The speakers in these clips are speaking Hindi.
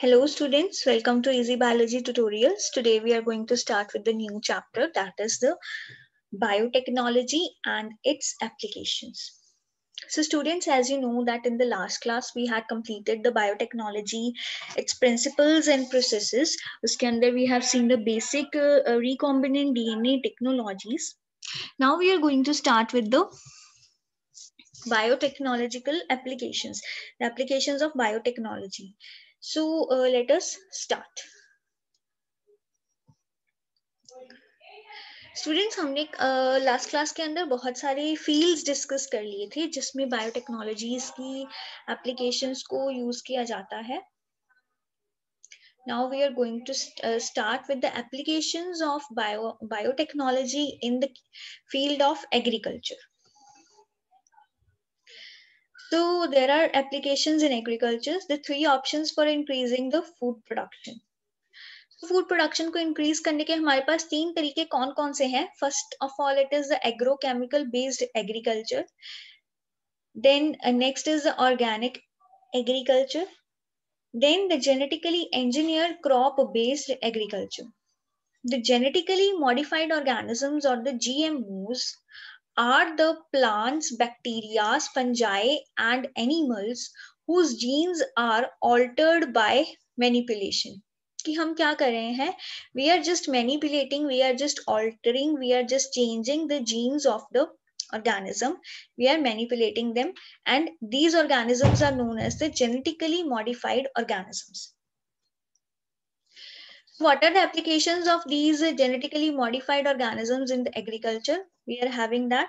Hello students, welcome to Easy Biology tutorials. Today we are going to start with the new chapter that is the biotechnology and its applications. So students, as you know that in the last class, we had completed the biotechnology, its principles and processes. Under we have seen the basic uh, recombinant DNA technologies. Now we are going to start with the biotechnological applications, the applications of biotechnology. so uh, let us start students हमने लास्ट uh, क्लास के अंदर बहुत सारे फील्ड्स डिस्कस कर लिए थे जिसमें बायोटेक्नोलॉजीज की एप्लीकेशंस को यूज किया जाता है now we are going to start with the applications of bio biotechnology in the field of agriculture so there are applications in agriculture the three options for increasing the food production food production को इंक्रीज करने के हमारे पास तीन तरीके कौन कौन से हैं first of all it is the agrochemical based agriculture then next is the organic agriculture then the genetically engineer crop based agriculture the genetically modified organisms और the GMOs are the plants, bacteria, fungi, and animals whose genes are altered by manipulation. कि हम क्या कर रहे हैं we are just manipulating we are just altering we are just organism we are manipulating them and these organisms are known as the genetically modified organisms what are the applications of these genetically modified organisms in the agriculture we are having that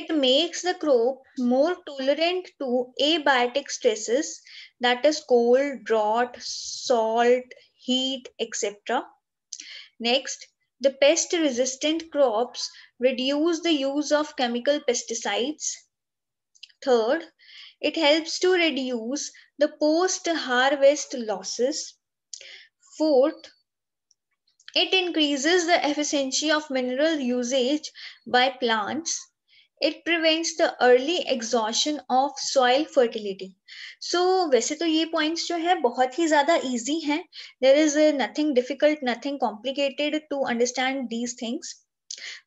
it makes the crop more tolerant to abiotic stresses that is cold drought salt heat etc next the pest resistant crops reduce the use of chemical pesticides third it helps to reduce the post harvest losses fourth it increases the efficiency of mineral usage by plants. It prevents the early exhaustion of soil fertility. So वैसे तो ये points जो है बहुत ही ज़्यादा easy हैं. There is nothing difficult, nothing complicated to understand these things.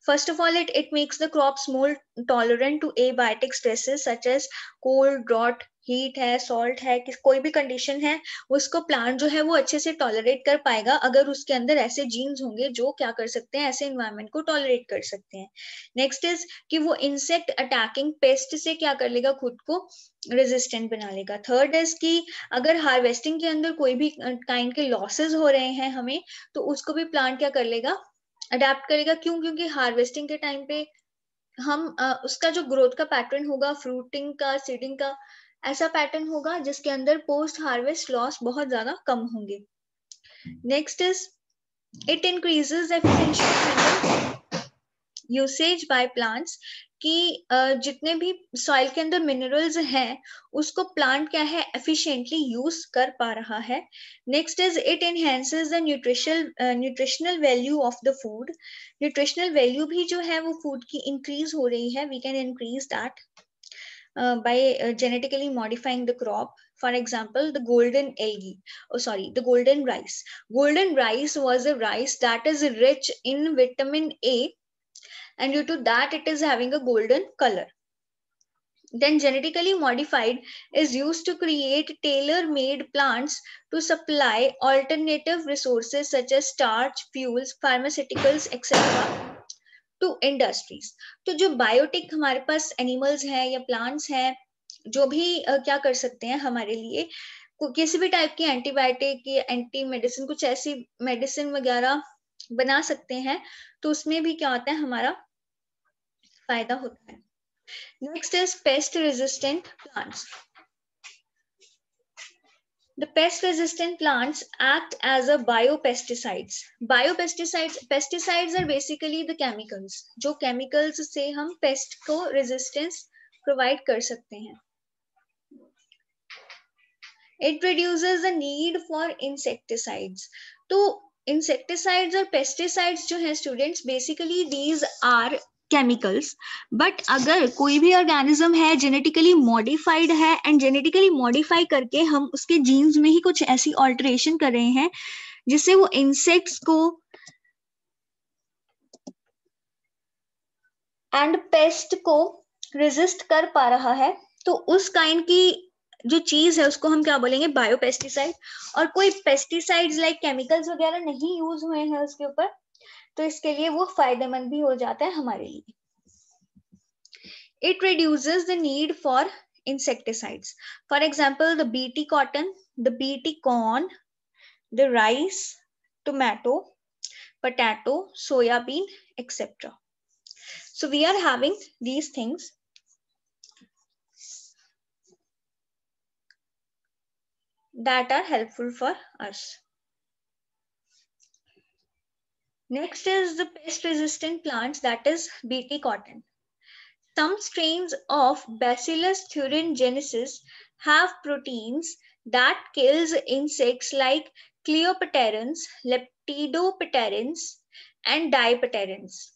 First of all, it, it makes the crops more tolerant to abiotic stresses such as cold, drought, heat है सॉल्ट है किस कोई भी कंडीशन है उसको प्लांट जो है वो अच्छे से टॉलरेट कर पाएगा अगर उसके अंदर ऐसे जीन्स होंगे जो क्या कर सकते हैं ऐसे इन्वायरमेंट को टॉलरेट कर सकते हैं नेक्स्ट इज कि वो इंसेक्ट अटैकिंग पेस्ट से क्या कर लेगा खुद को रेजिस्टेंट बना लेगा थर्ड इज कि अगर हार्वेस्टिंग के अंदर कोई भी काइंड के लॉसेज हो रहे हैं हमें तो उसको भी प्लांट क्या कर लेगा अडेप्ट करेगा क्यों क्योंकि हार्वेस्टिंग के टाइम पे हम आ, उसका जो ग्रोथ का पैटर्न होगा फ्रूटिंग का सीडिंग का ऐसा पैटर्न होगा जिसके अंदर पोस्ट हार्वेस्ट लॉस बहुत ज्यादा कम होंगे next is it increases efficiency usage by plants कि जितने भी सॉइल के अंदर मिनरल्स हैं उसको प्लांट क्या है एफिशिएंटली यूज कर पा रहा है next is it enhances the nutritional nutritional value of the food nutritional value भी जो है वो फूड की इंक्रीज हो रही है we can increase that by genetically modifying the crop for example the golden algae sorry the golden rice golden rice was a rice that is rich in vitamin A and due to that it is having a golden color then genetically modified is used to create tailor-made plants to supply alternative resources such as starch fuels pharmaceuticals etc to industries to jo biotic hamare paas animals hai ya plants hai jo bhi uh, kya kar sakte hain hamare liye किसी भी टाइप की एंटीबायोटिक या एंटी मेडिसिन कुछ ऐसी मेडिसिन वगैरह बना सकते हैं तो उसमें भी क्या होता है हमारा फायदा होता है next is pest resistant plants The pest resistant plants act as a biopesticides. Biopesticides pesticides are basically the chemicals जो chemicals से हम pest को resistance provide कर सकते हैं It reduces the need for insecticides. तो insecticides और pesticides जो हैं students basically these are chemicals but अगर कोई भी ऑर्गेनिज्म है जेनेटिकली मॉडिफाइड है एंड जेनेटिकली मॉडिफाई करके हम उसके जीन्स में ही कुछ ऐसी ऑल्ट्रेशन कर रहे हैं जिससे वो इंसेक्ट्स को एंड पेस्ट को रेजिस्ट कर पा रहा है तो उस काइंड की जो चीज है उसको हम क्या बोलेंगे बायोपेस्टिसाइड और कोई पेस्टिसाइड्स लाइक केमिकल्स वगैरह नहीं यूज हुए हैं उसके ऊपर तो इसके लिए वो फायदेमंद भी हो जाता है हमारे लिए it reduces the need for insecticides for example the BT cotton the BT corn the rice tomato potato soybean etcetera so we are having these things that are helpful for us Next is the pest resistant plants that is Bt cotton. Some strains of Bacillus thuringiensis have proteins that kills insects like Cleopaterans, Leptidopaterans and Dipterans.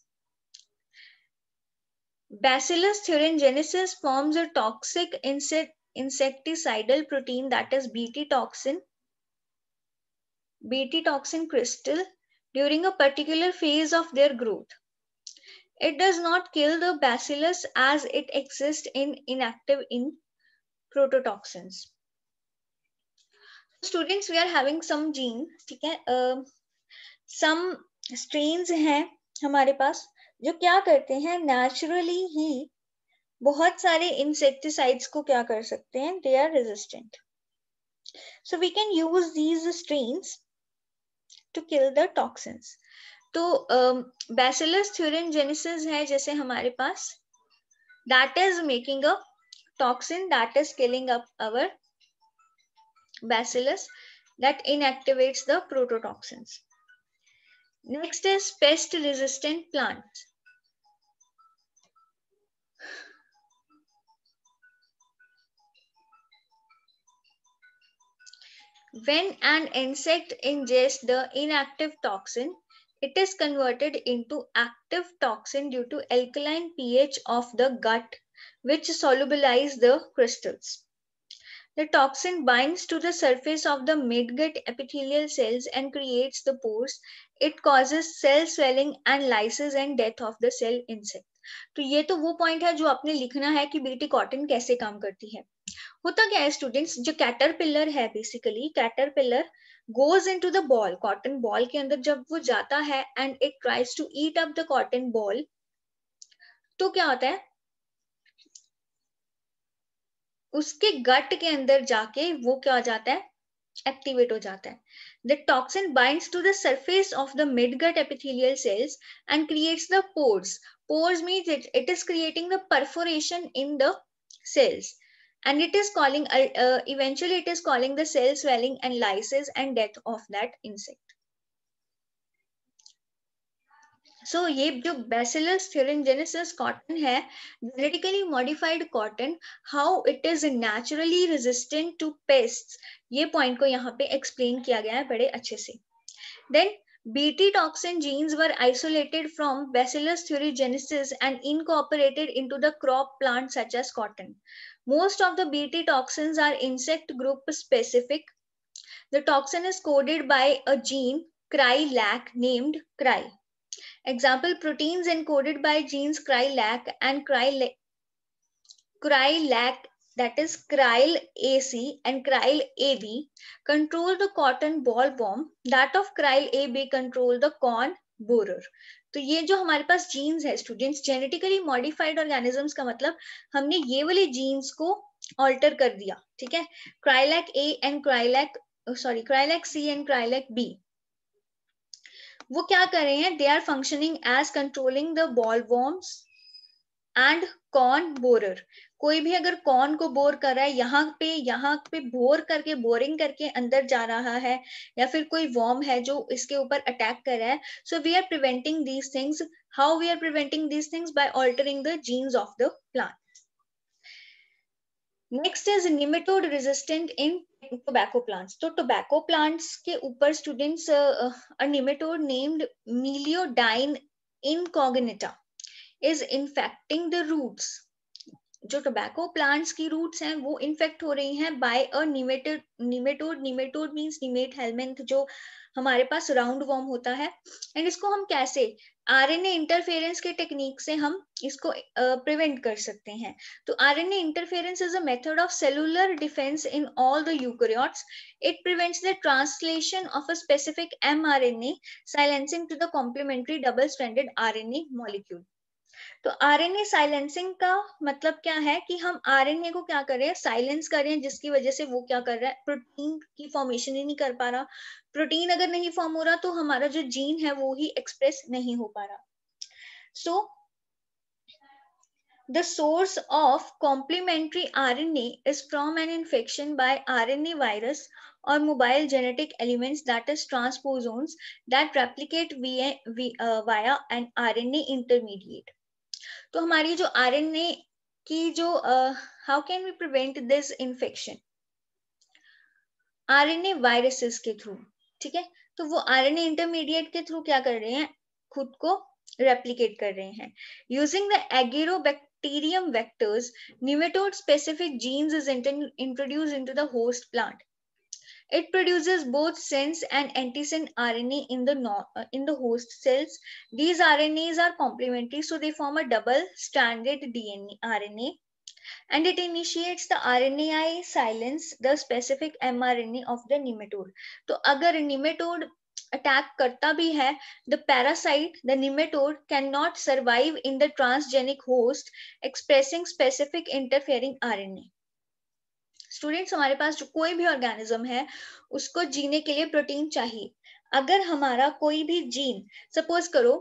Bacillus thuringiensis forms a toxic insect insecticidal protein that is Bt toxin, Bt toxin crystal during a particular phase of their growth. It does not kill the bacillus as it exists in inactive in prototoxins. Students, we are having some gene, Okay, Uh, some strains हैं हमारे पास जो क्या करते हैं naturally ही बहुत सारे insecticides को क्या कर सकते हैं? They are resistant. So we can use these strains to kill the toxins तो बैसेलस थ्यूरिन जेनिसिस है जैसे हमारे पास that is making a toxin that is killing up our bacillus that inactivates the prototoxins next is pest resistant plants When an insect ingests the inactive toxin, it is converted into active toxin due to alkaline pH of the gut, which solubilize the crystals. The toxin binds to the surface of the midgut epithelial cells and creates the pores. It causes cell swelling and lysis and death of the cell insect. तो ये तो वो पॉइंट है जो आपने लिखना है कि बीटी कॉटन कैसे काम करती है होता तो क्या है स्टूडेंट्स जो कैटर पिलर है basically caterpillar goes into the boll cotton boll के अंदर जब वो जाता है and it tries to eat up the cotton boll तो क्या होता है उसके गट के अंदर जाके वो क्या हो जाता है एक्टिवेट हो जाता है the toxin bind to the surface of the mid gut epithelial cells and creates the pores pores mean it it is creating the perforation in the cells and it is calling uh, uh, eventually it is calling the cell swelling and lysis and death of that insect so, ये जो Bacillus thuringiensis cotton है genetically modified cotton. How it is naturally resistant to pests? Pest ये पॉइंट को यहाँ पे एक्सप्लेन किया गया है बड़े अच्छे से BT toxin genes were isolated from Bacillus thuringiensis and incorporated into the crop plants such as cotton. Most of the Bt toxins are insect group specific. The toxin is coded by a gene CRY-LAC named CRY. Example, proteins encoded by genes CRY-LAC and CRY-LAC that is cryl AC and cryl AB control the cotton ball worm. That of cryl AB control the corn borer. तो ये जो हमारे पास जीन्स है स्टूडेंट्स जेनेटिकली मॉडिफाइड ऑर्गेनिजम्स का मतलब हमने ये वाले जीन्स को ऑल्टर कर दिया ठीक है crylac A and crylac sorry crylac C and crylac B वो क्या कर रहे हैं they are functioning as controlling the boll worms and corn borer कोई भी अगर कौन को बोर कर रहा है यहाँ पे यहाँ पे बोर करके बोरिंग करके अंदर जा रहा है या फिर कोई वॉर्म है जो इसके ऊपर अटैक कर रहा है so we are preventing these things how we are preventing these things by altering the genes of the plant next is nematode resistant in tobacco plants तो टोबैको प्लांट्स के ऊपर students nematode named meloidogyne incognita is infecting the roots जो टोबैको प्लांट्स की रूट्स हैं वो इन्फेक्ट हो रही हैं by a nemated nematode nematode means nemathelminth जो हमारे पास राउंड वॉर्म होता है एंड इसको हम कैसे आरएनए इंटरफेरेंस के टेक्निक से हम इसको प्रिवेंट uh, कर सकते हैं तो RNA interference is a method of cellular defence in all the eukaryotes it prevents the translation of a specific mRNA silencing to the complementary double standard RNA molecule तो आरएनए साइलेंसिंग का मतलब क्या है कि हम आरएनए को क्या करें साइलेंस करें जिसकी वजह से वो क्या कर रहा है प्रोटीन की फॉर्मेशन ही नहीं कर पा रहा प्रोटीन अगर नहीं फॉर्म हो रहा तो हमारा जो जीन है वो ही एक्सप्रेस नहीं हो पा रहा so the source of complementary R N As is from an infection by R N A virus और mobile genetic elements that is transposons that replicate we via an R N A intermediate तो हमारी जो आर की जो how can we prevent this infection a viruses के थ्रू ठीक है तो वो ए इंटरमीडिएट के थ्रू क्या कर रहे हैं खुद को रेप्लीकेट कर रहे हैं using the bacterium vectors nematode specific genes is introduce to the host plant It produces both sense and antisense RNA in the, no, uh, in the host cells. These RNAs are complementary, so they form a double-stranded DNA RNA and it initiates the RNAi silence the specific mRNA of the nematode. So, अगर nematode attack करता भी है, the parasite, the nematode cannot survive in the transgenic host expressing specific interfering RNA. Students हमारे पास जो कोई भी ऑर्गेनिज्म है उसको जीने के लिए प्रोटीन चाहिए अगर हमारा कोई भी जीन सपोज करो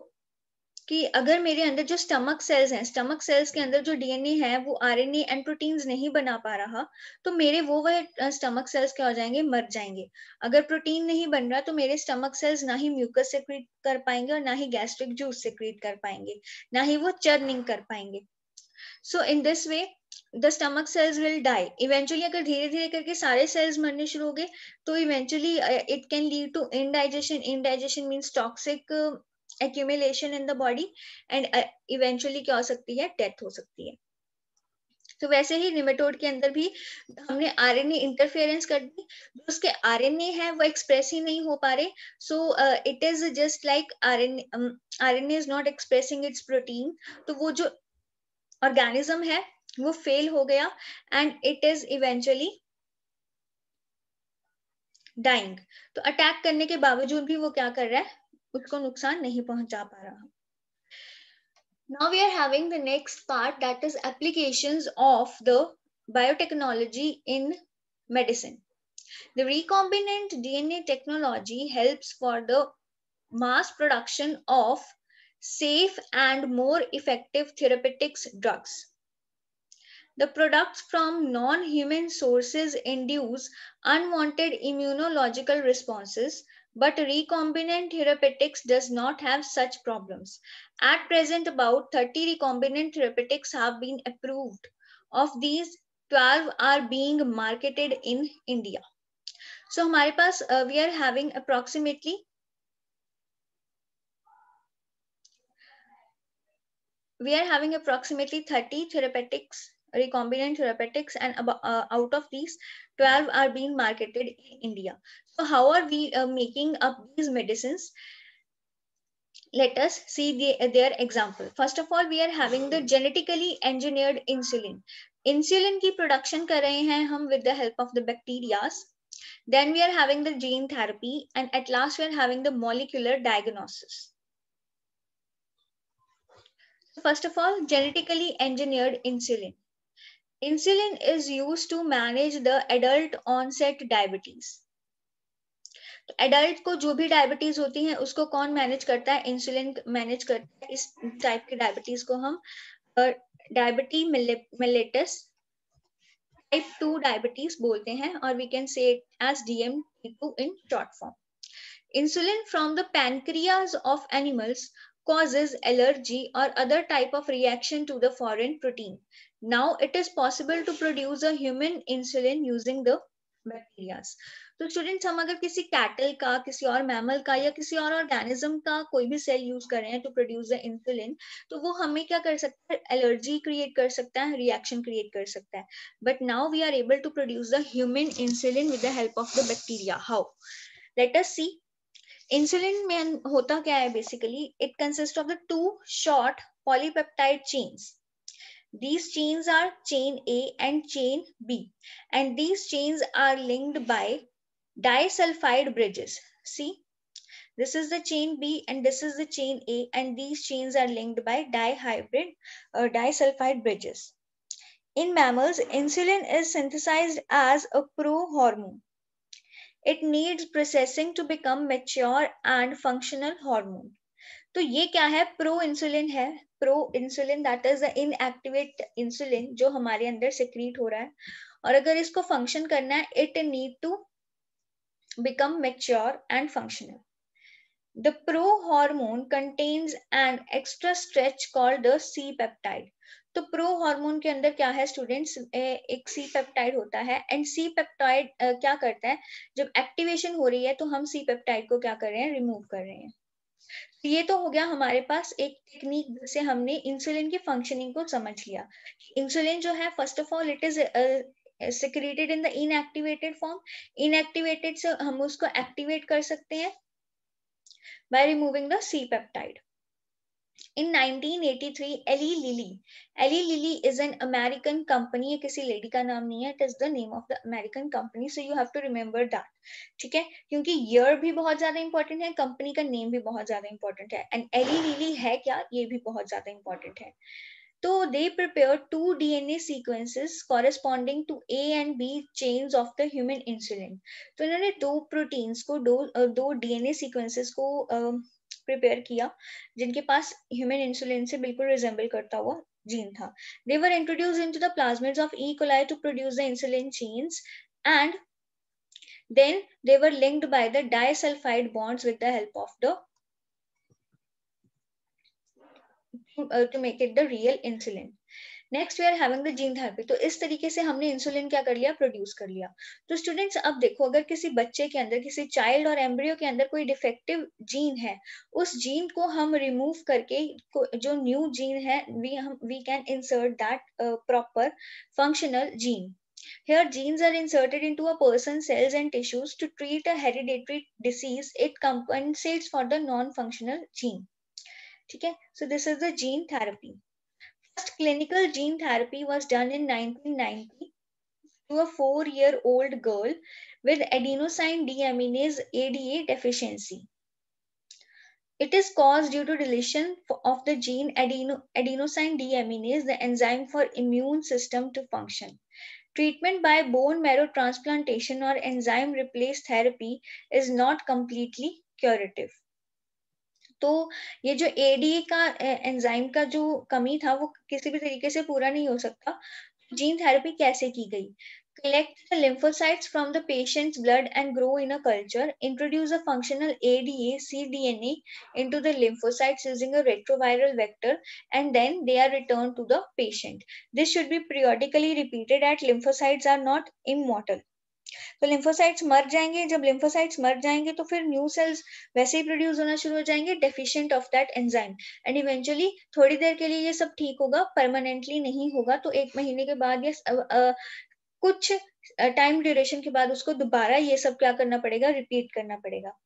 कि अगर मेरे अंदर जो स्टमक सेल्स हैं स्टमक सेल्स के अंदर जो डीएनए है वो आरएनए एंड प्रोटीन्स नहीं बना पा रहा तो मेरे वो वह स्टमक सेल्स क्या हो जाएंगे मर जाएंगे अगर प्रोटीन नहीं बन रहा तो मेरे स्टमक सेल्स ना ही म्यूकस सिक्रीट कर पाएंगे और ना ही गैस्ट्रिक जूस सिक्रीट कर पाएंगे ना ही वो चर्निंग कर पाएंगे so in this way the stomach cells will die eventually अगर धीरे धीरे करके सारे सेल्स मरने शुरू हो गए तो eventually it can lead to indigestion indigestion means toxic accumulation in the body and eventually क्या हो सकती है डेथ हो सकती है तो वैसे ही निमेटोड के अंदर भी हमने आरएनए इंटरफेरेंस कर दी जो उसके आरएनए है वो एक्सप्रेस ही नहीं हो पा रहे so it is just like RNA RNA is not expressing its protein तो वो जो ऑर्गेनिज्म है वो फेल हो गया and it is eventually dying तो अटैक करने के बावजूद भी वो क्या कर रहा है उसको नुकसान नहीं पहुंचा पा रहा now we are having the next part that is application of the biotechnology in medicine the recombinant DNA technology help for the mass production of safe and more effective therapeutics drugs the products from non-human sources induce unwanted immunological responses, but recombinant therapeutics does not have such problems. At present, about 30 recombinant therapeutics have been approved. Of these, 12 are being marketed in India. So, हमारे पास uh, we are having approximately we are having approximately 30 therapeutics recombinant therapeutics and uh, out of these 12 are being marketed in india so how are we uh, making up these medicines let us see the, their example first of all we are having the genetically engineered insulin insulin ki production kar rahe hain hum with the help of the bacterias then we are having the gene therapy and at last we are having the molecular diagnosis first of all genetically engineered insulin Insulin is used to manage the adult onset diabetes. Adult तो को जो भी डायबिटीज होती है उसको कौन मैनेज करता है इंसुलिन मैनेज करता है इस टाइप की डायबिटीज को हम diabetes mellitus type two diabetes बोलते हैं और we can say it as DM two in short form insulin from the pancreas of animals causes allergy और other type of reaction to the foreign protein now it is possible to produce a human insulin using the bacteria तो स्टूडेंट्स हम अगर किसी कैटल का किसी और मैमल का या किसी और ऑर्गेनिज्म का कोई भी सेल यूज कर रहे हैं टू प्रोड्यूस द इंसुलिन तो वो हमें क्या कर सकता है एलर्जी क्रिएट कर सकता है रिएक्शन क्रिएट कर सकता है but now we are able to produce the human insulin with the help of the bacteria how let us see insulin में होता क्या है basically it consist of the two short polypeptide chains These chains are chain A and chain B. And these chains are linked by disulfide bridges. See, this is the chain B and this is the chain A. And these chains are linked by dihybrid or uh, disulfide bridges. In mammals, insulin is synthesized as a pro-hormone. It needs processing to become mature and functional hormone. So, ये क्या है प्रो है pro insulin that is the inactivate insulin जो हमारे अंदर सिक्रीट हो रहा है और अगर इसको फंक्शन करना है it need to become mature and functional The pro hormone contains an extra stretch called the C peptide. तो प्रो हार्मोन के अंदर क्या है स्टूडेंट्स एक सी पेप्टाइड होता है एंड सी पेप्टाइड क्या करता है जब एक्टिवेशन हो रही है तो हम सी पेप्टाइड को क्या कर रहे हैं रिमूव कर रहे हैं तो ये तो हो गया हमारे पास एक टेक्निक जिससे हमने इंसुलिन की फंक्शनिंग को समझ लिया इंसुलिन जो है first of all it is secreted in the inactivated form inactivated से हम उसको एक्टिवेट कर सकते हैं by removing the C peptide In 1983, Ellie Lilly. Ellie Lilly is an American company. ये किसी लेडी का नाम नहीं It is the name of the American company. So you have to remember that. ठीक है क्योंकि year भी बहुत ज्यादा important है कंपनी का name भी बहुत ज्यादा important है And Ellie Lilly है क्या ये भी बहुत ज्यादा important है तो they prepare two DNA sequences corresponding to A and B chains of the human insulin तो इन्होंने दो प्रोटीन्स को दो dna sequences ko uh, prepare किया जिनके पास ह्यूमन इंसुलिन से बिल्कुल रिजेंबल करता हुआ जीन था they were introduce into the plasmids of E coli to produce the insulin genes and then they were linked by the disulfide bonds with the help of the uh, to make it the real next we are having the gene therapy तो इस तरीके से हमने इंसुलिन क्या कर लिया प्रोड्यूस कर लिया तो स्टूडेंट्स अब देखो अगर किसी बच्चे के अंदर किसी चाइल्ड और एम्ब्रियो के अंदर कोई डिफेक्टिव जीन है उस जीन को हम रिमूव करके जो न्यू जीन है वी हम we can insert that proper functional gene Here, genes are inserted into a person's cells and tissues to treat a hereditary disease. It compensates for the non-functional gene. Okay, so this is the gene therapy. first clinical gene therapy was done in 1990 to a four year old girl with adenosine deaminase ADA deficiency. It is caused due to deletion of the gene adeno, adenosine deaminase, the enzyme for immune system to function. Treatment by bone marrow transplantation or enzyme replace therapy is not completely curative. तो ये जो एडीए का एंजाइम का जो कमी था वो किसी भी तरीके से पूरा नहीं हो सकता जीन थेरेपी कैसे की गई collect the lymphocytes from the patients blood and grow in a culture introduce a functional ADA C D N A into the lymphocytes using a retroviral vector and then they are return to the patient this should be periodically repeated at lymphocytes are not immortal तो लिम्फोसाइट्स मर जाएंगे जब लिम्फोसाइट्स मर जाएंगे तो फिर न्यू सेल्स वैसे ही प्रोड्यूस होना शुरू हो जाएंगे deficient of that enzyme and eventually थोड़ी देर के लिए ये सब ठीक होगा परमानेंटली नहीं होगा तो एक महीने के बाद या कुछ टाइम ड्यूरेशन के बाद उसको दोबारा ये सब क्या करना पड़ेगा रिपीट करना पड़ेगा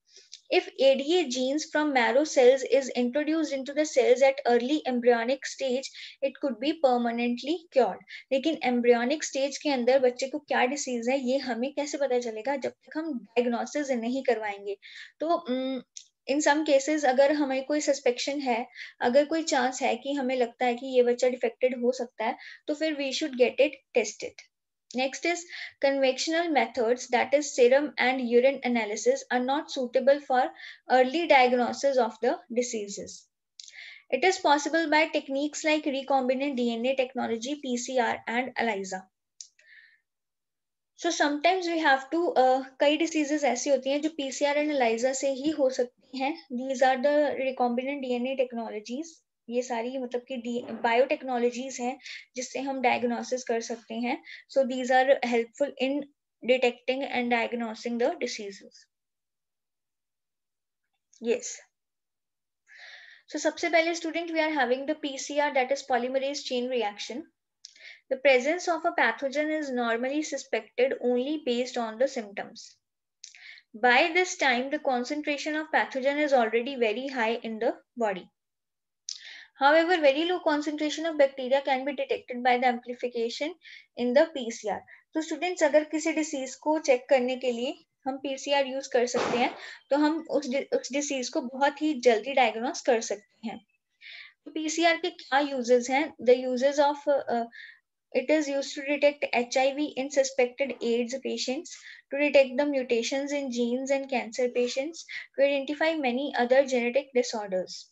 if ADA genes from marrow cells is introduced into the cells at early embryonic stage, it could be permanently cured. लेकिन embryonic stage के अंदर बच्चे को क्या disease है ये हमें कैसे पता चलेगा जब तक हम diagnosis नहीं करवाएंगे तो इन सम केसेस अगर हमें कोई सस्पेक्शन है अगर कोई चांस है कि हमें लगता है कि ये बच्चा डिफेक्टेड हो सकता है तो फिर we should get it tested Next is conventional methods, that is serum and urine analysis, are not suitable for early diagnosis of the diseases. It is possible by techniques like recombinant DNA technology, PCR, and ELISA. So sometimes we have to. Uh, कई डिसीजेज ऐसी होती हैं जो PCR एंड एलाइजा से ही हो सकती हैं these are the recombinant DNA ये सारी मतलब कि बायोटेक्नोलॉजीज हैं जिससे हम डायग्नोसिस कर सकते हैं so these are helpful in detecting and diagnosing the diseases yes so सबसे पहले student we are having the PCR that is polymerase chain reaction the presence of a pathogen is normally suspected only based on the symptoms by this time the concentration of pathogen is already very high in the body however very low concentration of bacteria can be detected by the amplification in the pcr so तो students agar kisi disease ko check karne ke liye हम पीसीआर यूज कर सकते हैं तो हम उस उस डिसीज को बहुत ही जल्दी डायग्नोस कर सकते हैं पीसीआर तो के क्या यूजेस हैं the uses of it is use to detect HIV in suspected AIDS patients to detect the mutations in genes and cancer patients to identify many other genetic disorders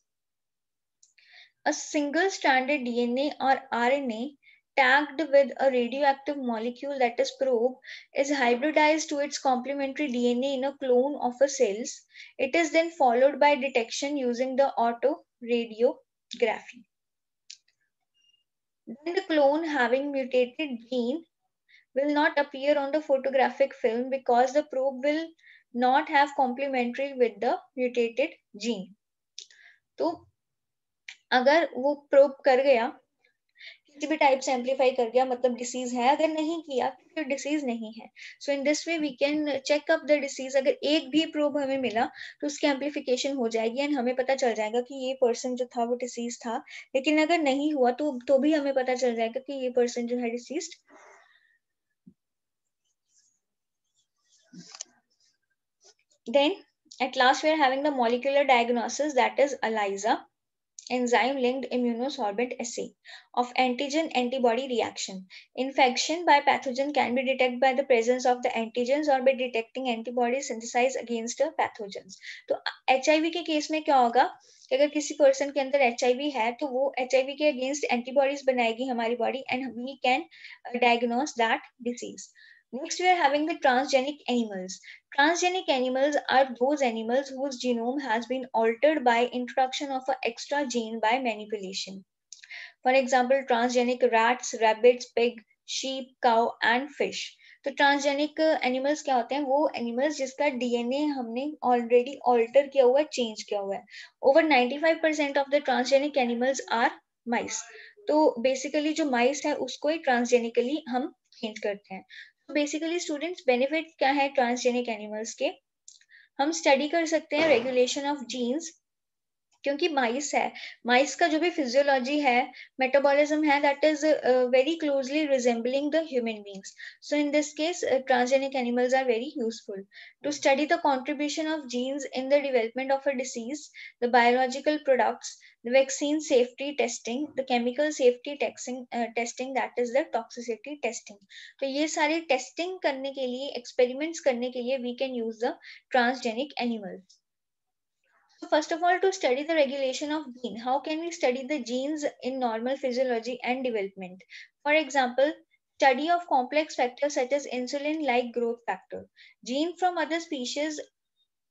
a single stranded DNA or RNA tagged with a radioactive molecule that is probe is hybridized to its complementary DNA in a clone of a cells. It is then followed by detection using the autoradiography. Then the clone having mutated gene will not appear on the photographic film because the probe will not have complementary with the mutated gene. So अगर वो प्रोब कर गया किसी भी टाइप से एम्पलीफाई कर गया मतलब डिसीज है अगर नहीं किया तो डिसीज नहीं है so in this way we can check up the disease अगर एक भी प्रोब हमें मिला तो उसकी एम्पलीफिकेशन हो जाएगी एंड हमें पता चल जाएगा कि ये पर्सन जो था वो डिसीज था लेकिन अगर नहीं हुआ तो तो भी हमें पता चल जाएगा कि ये पर्सन जो है disease then at last we are having the molecular diagnosis that is ELISA enzyme linked immunosorbent assay of antigen antibody reaction. Infection by pathogen can be detected by the presence of the antigens or by detecting antibodies synthesized against the pathogens. तो HIV ke case mein kya hoga ki agar kisi person ke andar hiv hai to wo hiv ke against antibodies banayegi hamari body and we can diagnose that disease Next, we are having the transgenic animals. Transgenic animals are those animals whose genome has been altered by introduction of an extra gene by manipulation. For example, transgenic rats, rabbits, pig, sheep, cow and fish. तो ट्रांसजेनिक एनिमल्स क्या होते हैं वो एनिमल्स जिसका डीएनए हमने ऑलरेडी ऑल्टर किया हुआ है चेंज किया हुआ है over 95 percent of the transgenic animals are mice तो बेसिकली जो माइस है उसको ही ट्रांसजेनिकली हम चेंज करते हैं बेसिकली स्टूडेंट्स बेनिफिट क्या है ट्रांसजेनिक एनिमल्स के हम स्टडी कर सकते हैं रेगुलेशन ऑफ जीन्स क्योंकि माइस है माइस का जो भी फिजियोलॉजी है मेटाबॉलिज्म है that is very closely resembling the human beings so in this case transgenic animals are very useful to study the contribution of genes in the development of a disease the biological products the vaccine safety testing the chemical safety testing testing that is the the testing uh, uh, तो ये सारे टेस्टिंग करने के लिए एक्सपेरिमेंट्स करने के लिए we can use the transgenic animals first of all, to study the regulation of gene, how can we study the genes in normal physiology and development? For example, study of complex factors such as insulin-like growth factor. Gene from other species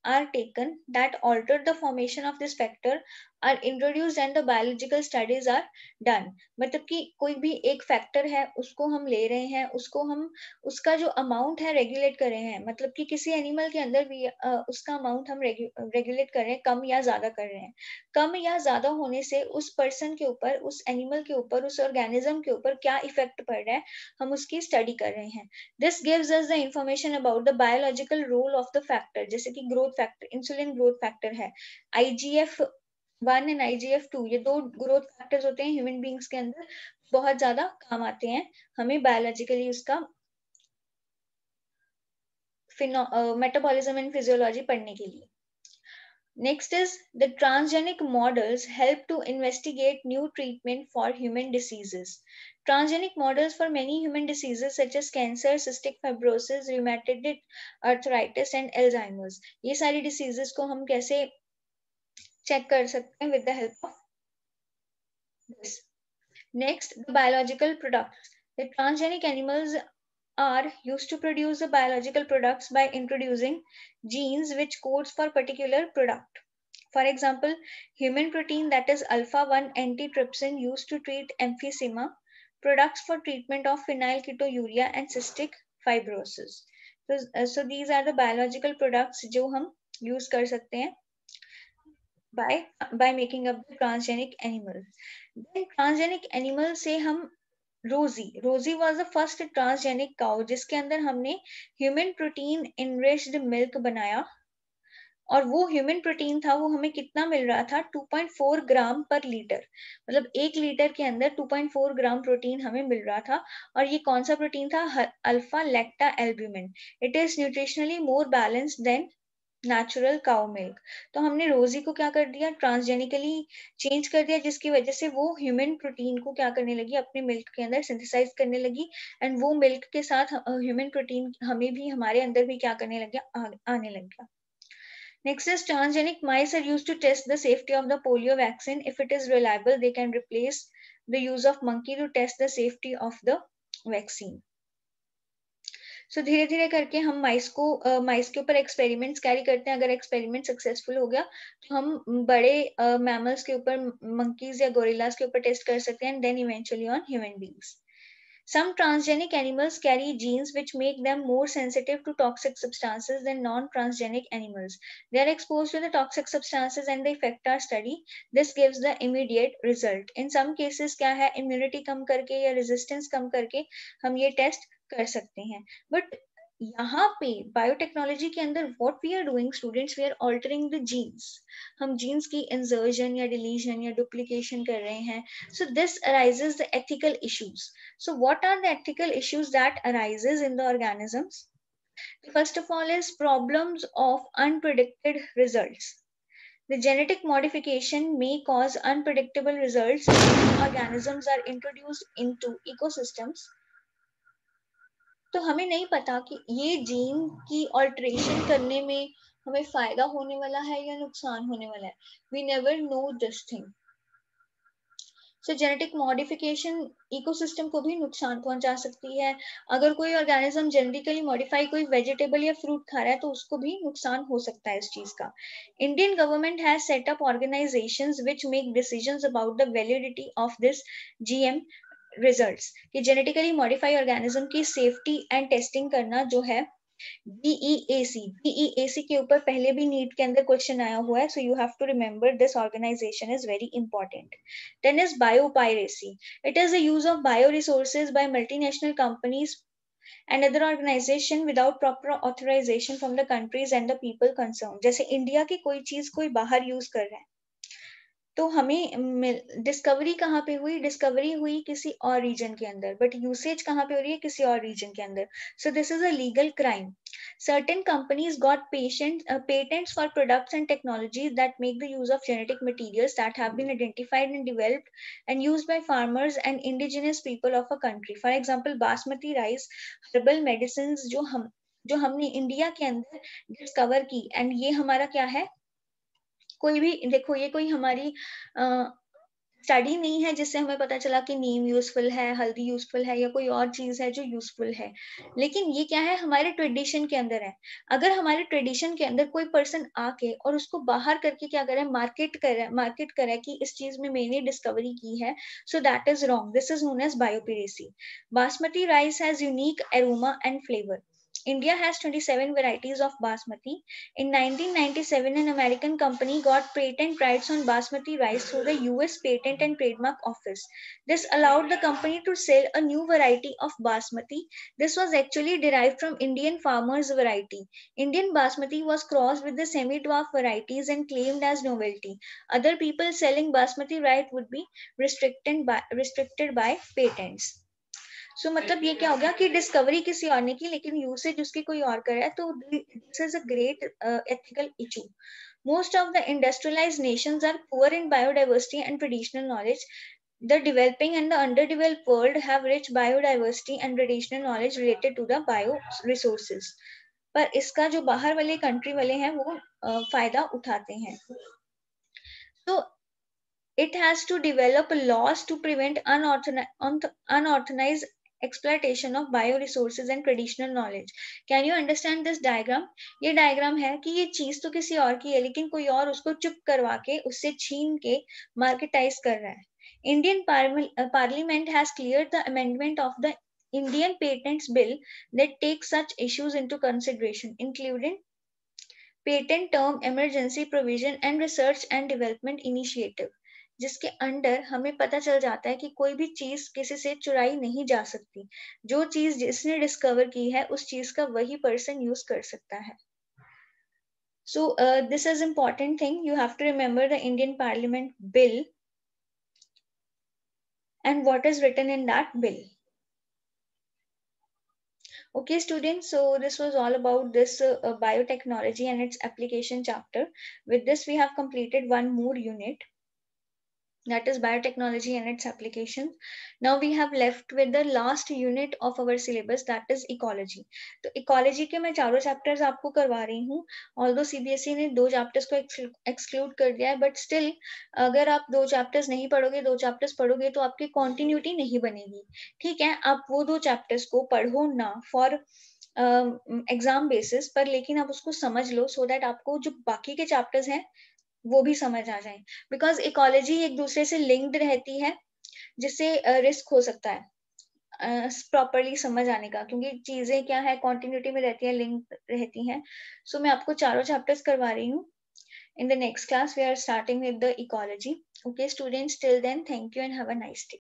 are taken that alter the formation of this factor are introduce and the biological studies are done मतलब कि कोई भी एक फैक्टर है उसको हम ले रहे हैं उसको हम उसका जो अमाउंट है रेगुलेट कर रहे हैं मतलब कि किसी एनिमल के अंदर भी आ, उसका अमाउंट हम रेगुलेट कर रहे हैं कम या ज्यादा कर रहे हैं कम या ज्यादा होने से उस पर्सन के ऊपर उस एनिमल के ऊपर उस ऑर्गेनिज्म के ऊपर क्या इफेक्ट पड़ रहा है हम उसकी स्टडी कर रहे हैं this gives us the information about the biological role of the factor जैसे कि growth factor insulin growth factor है IGF one and I G F two ये दो ग्रोथ फैक्टर्स होते हैं ह्यूमन बींग्स के अंदर बहुत ज्यादा काम आते हैं हमें बायोलॉजिकली उसका मेटाबॉलिज्म एंड फिजियोलॉजी पढ़ने के लिए next is the transgenic models help to investigate new treatment for human diseases transgenic models for many human diseases such as cancer cystic fibrosis rheumatoid arthritis and Alzheimer's ये सारी डिसीजेस को हम कैसे चेक कर सकते हैं with the help of this next the biological product the transgenic animals are use to produce the biological products by introducing genes which codes for particular product for example human protein that is alpha 1 anti trypsin used to treat emphysema products for treatment of phenyl and urea and cystic fibrosis so these are the biological products jo hum uh, use kar sakte hain by by making up the transgenic animal then transgenic animal से हम Rosie Rosie was the first transgenic cow जिसके अंदर हमने ह्यूमन प्रोटीन इनरिच्ड मिल्क बनाया और वो ह्यूमन प्रोटीन था वो हमें कितना मिल रहा था 2.4 ग्राम पर लीटर मतलब एक लीटर के अंदर 2.4 ग्राम प्रोटीन हमें मिल रहा था और ये कौन सा प्रोटीन था alpha lactalbumin it is nutritionally more balance than natural cow milk तो हमने रोजी को क्या कर दिया ट्रांसजेनिकली चेंज कर दिया जिसकी वजह से वो ह्यूमन प्रोटीन को क्या करने लगी अपने मिल्क के अंदर सिंथेसाइज करने लगी एंड वो मिल्क के साथ ह्यूमन uh, प्रोटीन हमें भी हमारे अंदर भी क्या करने लगे आने लग गया next is transgenic mice are use to test the safety of the polio vaccine if it is reliable they can replace the use of monkey to test the safety of the vaccine so धीरे धीरे करके हम माइस को माइस के ऊपर एक्सपेरिमेंट्स कैरी करते हैं अगर एक्सपेरिमेंट सक्सेसफुल हो गया तो हम बड़े मैमल्स के ऊपर मंकीज या गोरिलास के ऊपर टेस्ट कर सकते हैं then eventually on human beings some transgenic animals carry genes which make them more sensitive to toxic substances non transgenic animals they are expose to the toxic substances and the effect are study this gives the immediate result in some cases क्या है इम्यूनिटी कम करके या रेजिस्टेंस कम करके हम ये टेस्ट कर सकते हैं बट यहाँ पे बायोटेक्नोलॉजी के अंदर what we are doing students we are altering the genes हम जीन्स की इंजर्जन या डिलीजन या डुप्लीकेशन कर रहे हैं so this arises the ethical issues so what are the ethical issues that arises in the organisms first of all is problem of unpredicted results The genetic modification may cause unpredictable results organisms are introduced into ecosystems. तो हमें नहीं पता कि ये जीन की ऑल्ट्रेशन करने में हमें फायदा होने वाला है या नुकसान होने वाला है we never know this thing so genetic modification ecosystem को भी नुकसान पहुंचा सकती है अगर कोई ऑर्गेनिज्म जेनेटिकली मॉडिफाई कोई वेजिटेबल या फ्रूट खा रहा है तो उसको भी नुकसान हो सकता है इस चीज का Indian government has set up organisations which make decisions about the validity of this GM results कि जेनेटिकली मॉडिफाई ऑर्गेनिज्म की सेफ्टी एंड टेस्टिंग करना जो है डीईएसी डीईएसी e e के ऊपर पहले भी नीट के अंदर क्वेश्चन आया हुआ है so you have to remember this organisation is very important then is biopiracy it is the use of bio resources by multinational companies and other organisation without proper authorisation from the countries and the people concern जैसे इंडिया की कोई चीज कोई बाहर यूज कर रहा है तो हमें डिस्कवरी कहाँ पे हुई डिस्कवरी हुई किसी और रीजन के अंदर बट यूसेज कहाँ पे हो रही है किसी और रीजन के अंदर so this is a legal crime certain companies got patient patents for products and technology that make the use of genetic materials that have develop and use by farmers and indigenous people of a country for example basmati rice herbal medicine जो हम जो हमने इंडिया के अंदर डिस्कवर की एंड ये हमारा क्या है कोई भी देखो ये कोई हमारी स्टडी नहीं है जिससे हमें पता चला कि नीम यूजफुल है हल्दी यूजफुल है या कोई और चीज है जो यूजफुल है लेकिन ये क्या है हमारे ट्रेडिशन के अंदर है अगर हमारे ट्रेडिशन के अंदर कोई पर्सन आके और उसको बाहर करके क्या करे मार्केट करे मार्केट करे कि इस चीज में मैंने डिस्कवरी की है so that is wrong this is known as biopiracy basmati rice has unique aroma and flavour India has 27 varieties of basmati. In 1997, an American company got patent rights on basmati rice through the US Patent and Trademark Office. This allowed the company to sell a new variety of basmati. This was actually derived from Indian farmers' variety. Indian basmati was crossed with the semi dwarf varieties and claimed as novelty. Other people selling basmati rice would be restricted by, restricted by patents. So so, मतलब ये क्या हो गया कि डिस्कवरी किसी और ने की लेकिन यूसेज उसकी कोई और कर रहा है तो this is a great ethical issue most of the industrialized nations are poor in biodiversity and traditional knowledge the developing and the underdeveloped world have rich biodiversity and traditional knowledge related to the bio resources पर इसका जो बाहर वाले कंट्री वाले हैं वो फायदा उठाते हैं तो it has to develop laws to prevent unauthorized exploitation of bio resources and traditional knowledge can you understand this diagram ये डायग्राम है कि ये चीज तो किसी और की है लेकिन कोई और उसको चुप करवा के उससे छीन के मार्केटाइज कर रहा है Indian Parliament has cleared the amendment of the Indian Patents Bill that takes such issues into consideration, including patent term emergency provision and research and development initiative. जिसके अंडर हमें पता चल जाता है कि कोई भी चीज किसी से चुराई नहीं जा सकती जो चीज जिसने डिस्कवर की है उस चीज का वही पर्सन यूज कर सकता है so this is important thing you have to remember the Indian parliament bill and what is return in that bill okay students so this was all about this uh, biotechnology and its application chapter with this we have completed one more unit that is biotechnology and its application. Now we have left with the last unit of our syllabus that is ecology. to so, ecology ke main charo chapters aapko karwa rahi hu although CBSE ne do chapters ko exclude kar diya hai but still agar aap do chapters nahi padhoge do chapters padhoge to aapki continuity nahi banegi theek hai aap wo do chapters ko padho na for exam uh, basis पर लेकिन आप उसको समझ लो सो so दैट आपको जो बाकी के चैप्टर्स हैं वो भी समझ आ जाए बिकॉज इकोलॉजी एक दूसरे से लिंक्ड रहती है जिससे रिस्क हो सकता है प्रॉपरली uh, समझ आने का क्योंकि चीजें क्या है कॉन्टिन्यूटी में रहती है लिंक रहती हैं सो so, मैं आपको चारों चैप्टर्स करवा रही हूँ in the next class we are starting with the ecology okay students till then thank you and have a nice day